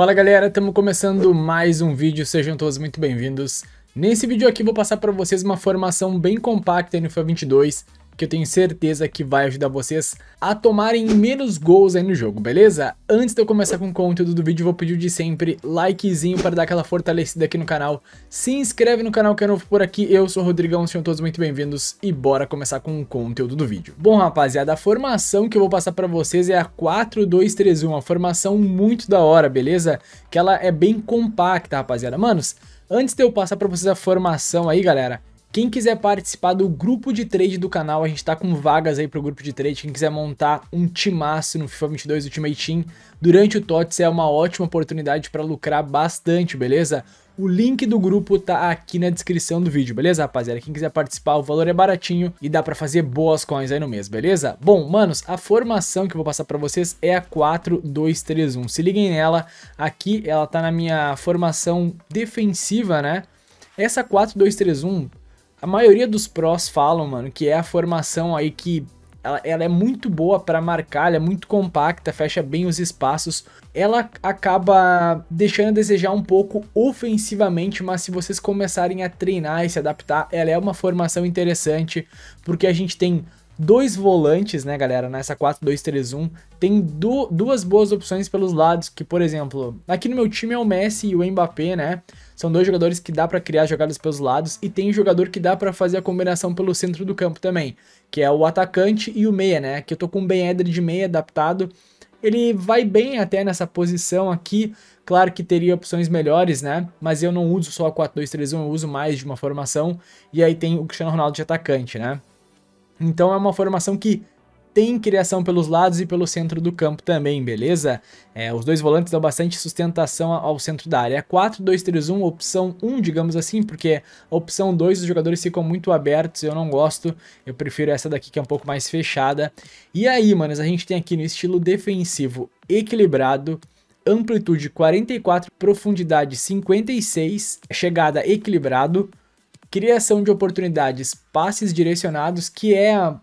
Fala galera, estamos começando mais um vídeo, sejam todos muito bem-vindos. Nesse vídeo aqui vou passar para vocês uma formação bem compacta no FIFA 22 que eu tenho certeza que vai ajudar vocês a tomarem menos gols aí no jogo, beleza? Antes de eu começar com o conteúdo do vídeo, vou pedir de sempre likezinho para dar aquela fortalecida aqui no canal. Se inscreve no canal que é novo por aqui, eu sou o Rodrigão, sejam todos muito bem-vindos e bora começar com o conteúdo do vídeo. Bom, rapaziada, a formação que eu vou passar para vocês é a 4-2-3-1, uma formação muito da hora, beleza? Que ela é bem compacta, rapaziada. Manos, antes de eu passar para vocês a formação aí, galera, quem quiser participar do grupo de trade do canal, a gente tá com vagas aí pro grupo de trade. Quem quiser montar um timaço no FIFA 22 Ultimate Team durante o TOTS é uma ótima oportunidade para lucrar bastante, beleza? O link do grupo tá aqui na descrição do vídeo, beleza, rapaziada? Quem quiser participar, o valor é baratinho e dá para fazer boas coins aí no mês, beleza? Bom, manos, a formação que eu vou passar para vocês é a 4-2-3-1. Se liguem nela, aqui ela tá na minha formação defensiva, né? Essa 4-2-3-1 a maioria dos prós falam, mano, que é a formação aí que ela, ela é muito boa para marcar, ela é muito compacta, fecha bem os espaços. Ela acaba deixando a desejar um pouco ofensivamente, mas se vocês começarem a treinar e se adaptar, ela é uma formação interessante, porque a gente tem dois volantes, né, galera, nessa 4-2-3-1, tem du duas boas opções pelos lados, que, por exemplo, aqui no meu time é o Messi e o Mbappé, né, são dois jogadores que dá para criar jogadas pelos lados e tem um jogador que dá para fazer a combinação pelo centro do campo também, que é o atacante e o meia, né, que eu tô com o Ben de meia adaptado, ele vai bem até nessa posição aqui, Claro que teria opções melhores, né? Mas eu não uso só a 4-2-3-1, eu uso mais de uma formação. E aí tem o Cristiano Ronaldo de atacante, né? Então é uma formação que tem criação pelos lados e pelo centro do campo também, beleza? É, os dois volantes dão bastante sustentação ao centro da área. 4-2-3-1, é opção 1, digamos assim, porque a opção 2 os jogadores ficam muito abertos, eu não gosto, eu prefiro essa daqui que é um pouco mais fechada. E aí, manos, a gente tem aqui no estilo defensivo equilibrado, amplitude 44, profundidade 56, chegada equilibrado, criação de oportunidades, passes direcionados, que é a,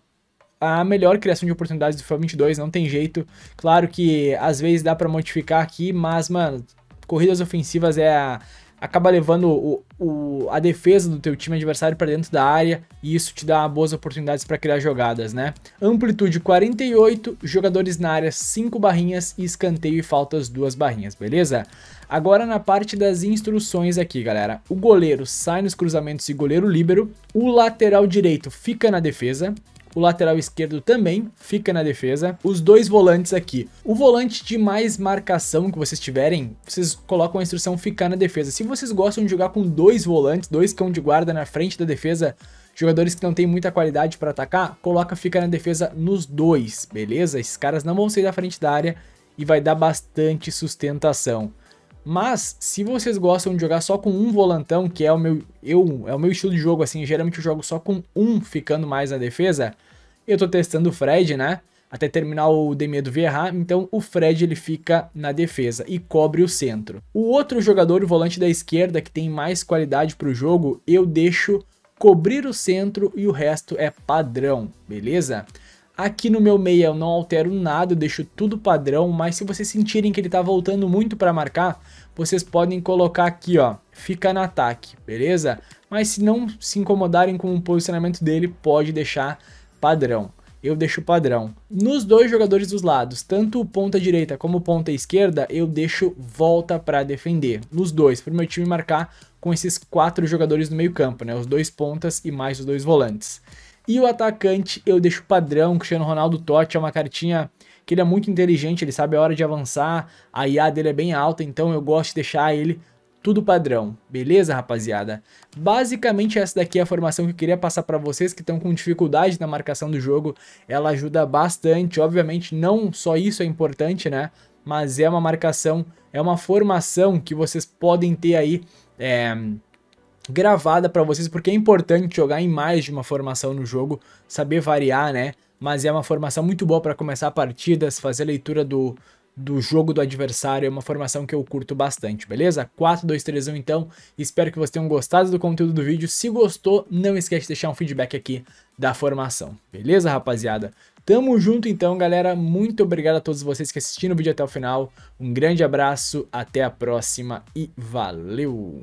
a melhor criação de oportunidades do FIFA 22, não tem jeito. Claro que às vezes dá para modificar aqui, mas, mano, corridas ofensivas é a, acaba levando o, o, a defesa do teu time adversário para dentro da área e isso te dá boas oportunidades para criar jogadas, né? Amplitude 48, jogadores na área 5 barrinhas e escanteio e faltas 2 barrinhas, beleza? Agora na parte das instruções aqui, galera. O goleiro sai nos cruzamentos e goleiro líbero, o lateral direito fica na defesa, o lateral esquerdo também fica na defesa. Os dois volantes aqui. O volante de mais marcação que vocês tiverem, vocês colocam a instrução ficar na defesa. Se vocês gostam de jogar com dois volantes, dois cão de guarda na frente da defesa, jogadores que não têm muita qualidade para atacar, coloca ficar na defesa nos dois, beleza? Esses caras não vão sair da frente da área e vai dar bastante sustentação. Mas se vocês gostam de jogar só com um volantão, que é o meu eu, é o meu estilo de jogo assim, geralmente eu jogo só com um ficando mais na defesa. Eu tô testando o Fred, né? Até terminar o Demir do Vieira, então o Fred ele fica na defesa e cobre o centro. O outro jogador, o volante da esquerda, que tem mais qualidade para o jogo, eu deixo cobrir o centro e o resto é padrão, beleza? Aqui no meu meia eu não altero nada, eu deixo tudo padrão, mas se vocês sentirem que ele está voltando muito para marcar, vocês podem colocar aqui, ó, fica no ataque, beleza? Mas se não se incomodarem com o posicionamento dele, pode deixar padrão. Eu deixo padrão. Nos dois jogadores dos lados, tanto ponta direita como ponta esquerda, eu deixo volta para defender. Nos dois, para o meu time marcar com esses quatro jogadores no meio campo, né? Os dois pontas e mais os dois volantes. E o atacante eu deixo padrão, Cristiano Ronaldo Totti é uma cartinha que ele é muito inteligente, ele sabe a hora de avançar, a IA dele é bem alta, então eu gosto de deixar ele tudo padrão. Beleza, rapaziada? Basicamente essa daqui é a formação que eu queria passar para vocês que estão com dificuldade na marcação do jogo. Ela ajuda bastante, obviamente não só isso é importante, né? Mas é uma marcação, é uma formação que vocês podem ter aí... É gravada para vocês, porque é importante jogar em mais de uma formação no jogo, saber variar, né? Mas é uma formação muito boa para começar partidas, fazer leitura do, do jogo do adversário, é uma formação que eu curto bastante, beleza? 4, 2, 3, 1 então, espero que vocês tenham gostado do conteúdo do vídeo, se gostou, não esquece de deixar um feedback aqui da formação, beleza rapaziada? Tamo junto então galera, muito obrigado a todos vocês que assistiram o vídeo até o final, um grande abraço, até a próxima e valeu!